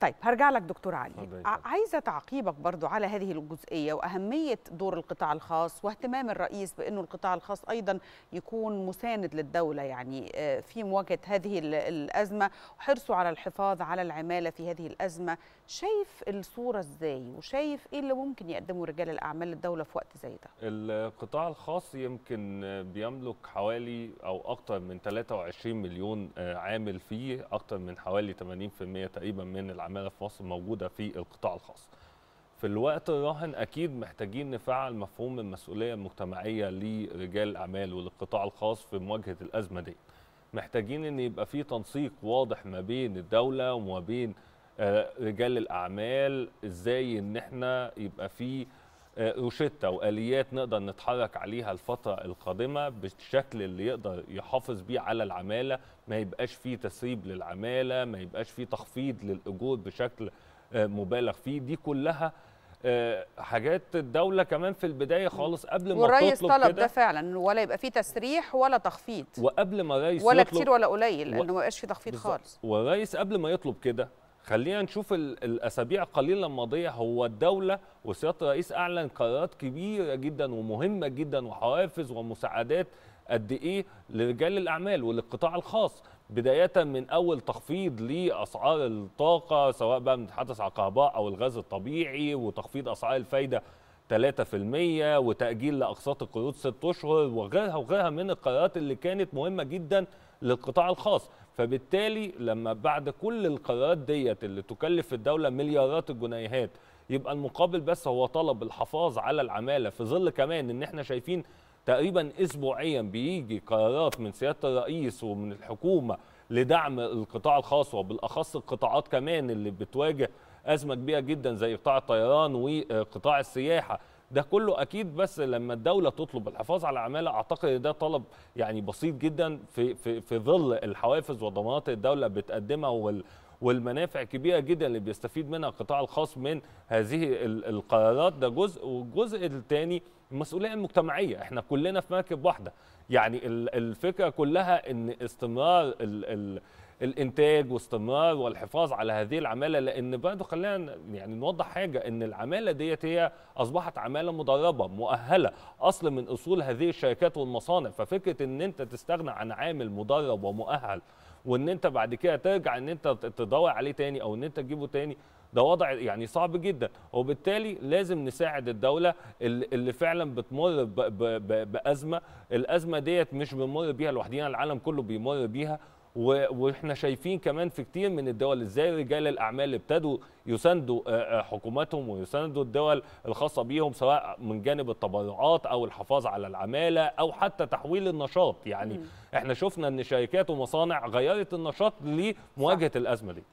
طيب هرجع لك دكتور علي عايزه تعقيبك برضو على هذه الجزئيه واهميه دور القطاع الخاص واهتمام الرئيس بانه القطاع الخاص ايضا يكون مساند للدوله يعني آه، في مواجهه هذه الازمه وحرصه على الحفاظ على العماله في هذه الازمه شايف الصوره ازاي وشايف ايه اللي ممكن يقدمه رجال الاعمال للدوله في وقت زي ده القطاع الخاص يمكن بيملك حوالي او اكثر من 23 مليون آه، عامل فيه اكثر من حوالي 80% تقريبا من العمال. العماله في مصر موجوده في القطاع الخاص. في الوقت الراهن اكيد محتاجين نفعل مفهوم المسؤوليه المجتمعيه لرجال الاعمال وللقطاع الخاص في مواجهه الازمه دي. محتاجين ان يبقى في تنسيق واضح ما بين الدوله وما بين آه، رجال الاعمال ازاي ان احنا يبقى في روشتة آه، واليات نقدر نتحرك عليها الفتره القادمه بالشكل اللي يقدر يحافظ بيه على العماله ما يبقاش فيه تسريب للعماله ما يبقاش فيه تخفيض للاجور بشكل آه، مبالغ فيه دي كلها آه، حاجات الدوله كمان في البدايه خالص قبل ما والرئيس تطلب طلب ده فعلا ولا يبقى فيه تسريح ولا تخفيض وقبل ما الرئيس ولا يطلب كتير ولا قليل و... لانه ما يبقاش فيه تخفيض بالزبط. خالص والرئيس قبل ما يطلب كده خلينا نشوف الاسابيع القليله الماضيه هو الدوله وسياده الرئيس اعلن قرارات كبيره جدا ومهمه جدا وحوافز ومساعدات قد ايه لرجال الاعمال وللقطاع الخاص بدايه من اول تخفيض لاسعار الطاقه سواء بقى بنتحدث على الكهرباء او الغاز الطبيعي وتخفيض اسعار الفايده 3% وتأجيل لأقساط القيود 6 أشهر وغيرها وغيرها من القرارات اللي كانت مهمة جدا للقطاع الخاص فبالتالي لما بعد كل القرارات ديت اللي تكلف الدولة مليارات الجنيهات يبقى المقابل بس هو طلب الحفاظ على العمالة في ظل كمان ان احنا شايفين تقريبا اسبوعيا بيجي قرارات من سياده الرئيس ومن الحكومه لدعم القطاع الخاص وبالاخص القطاعات كمان اللي بتواجه ازمه كبيره جدا زي قطاع الطيران وقطاع السياحه ده كله اكيد بس لما الدوله تطلب الحفاظ على عماله اعتقد ده طلب يعني بسيط جدا في في في ظل الحوافز وضمانات الدوله بتقدمها وال والمنافع كبيره جدا اللي بيستفيد منها القطاع الخاص من هذه القرارات ده جزء والجزء الثاني المسؤوليه المجتمعيه احنا كلنا في مركب واحده يعني الفكره كلها ان استمرار الانتاج واستمرار والحفاظ على هذه العماله لان برضه خلينا يعني نوضح حاجه ان العماله ديت هي اصبحت عماله مدربه مؤهله اصل من اصول هذه الشركات والمصانع ففكره ان انت تستغنى عن عامل مدرب ومؤهل وان انت بعد كده ترجع ان انت تدور عليه تاني او ان انت تجيبه تاني ده وضع يعني صعب جدا وبالتالي لازم نساعد الدولة اللي فعلا بتمر بأزمة الأزمة ديت مش بنمر بيها لوحدينا العالم كله بيمر بيها واحنا شايفين كمان في كتير من الدول ازاي رجال الاعمال ابتدوا يساندوا آه، آه، حكوماتهم ويساندوا الدول الخاصه بيهم سواء من جانب التبرعات او الحفاظ على العماله او حتى تحويل النشاط يعني احنا شفنا ان شركات ومصانع غيرت النشاط لمواجهه الازمه دي